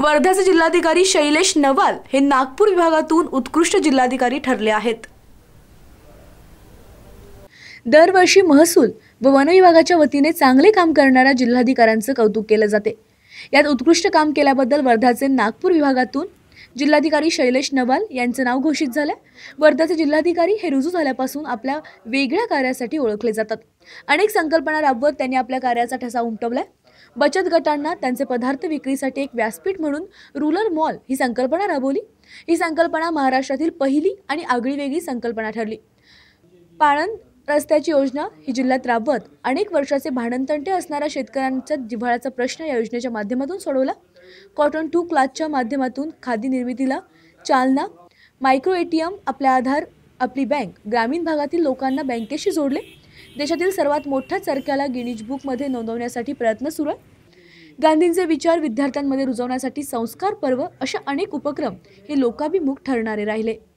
वर्ध्याचे जिल्हाधिकारी शैलेश नवाल हे नागपूर विभागातून उत्कृष्ट जिल्हाधिकारी ठरले आहेत दरवर्षी महसूल व वन विभागाच्या वतीने चांगले काम करणाऱ्या जिल्हाधिकाऱ्यांचं कौतुक केलं जाते यात उत्कृष्ट काम केल्याबद्दल वर्धाचे नागपूर विभागातून जिल्हाधिकारी शैलेश नवाल यांचं नाव घोषित झालं वर्धाचे जिल्हाधिकारी हे रुजू झाल्यापासून आपल्या वेगळ्या कार्यासाठी ओळखले जातात अनेक संकल्पना राबवत त्यांनी आपल्या कार्याचा ठसा उमटवलाय बचत गटांना त्यांचे पदार्थ विक्रीसाठी एक व्यासपीठ म्हणून रुरल मॉल ही संकल्पना राबवली ही संकल्पना महाराष्ट्रातील पहिली आणि वेगळी संकल्पना ठरली पाळण रस्त्याची योजना ही जिल्ह्यात राबवत अनेक वर्षाचे भांडणतंटे असणाऱ्या शेतकऱ्यांच्या जिव्हाळ्याचा प्रश्न या योजनेच्या माध्यमातून सोडवला कॉटन टू क्लाथच्या माध्यमातून खादी निर्मितीला चालना मायक्रो एटीएम आपल्या आधार आपली बँक ग्रामीण भागातील लोकांना बँकेशी जोडले देशातील सर्वात मोठ्या चरक्याला गिनीज बुकमध्ये नोंदवण्यासाठी प्रयत्न सुरू आहे गांधींचे विचार विद्यार्थ्यांमध्ये रुजवण्यासाठी संस्कार पर्व अशा अनेक उपक्रम हे लोकाभिमुख ठरणारे राहिले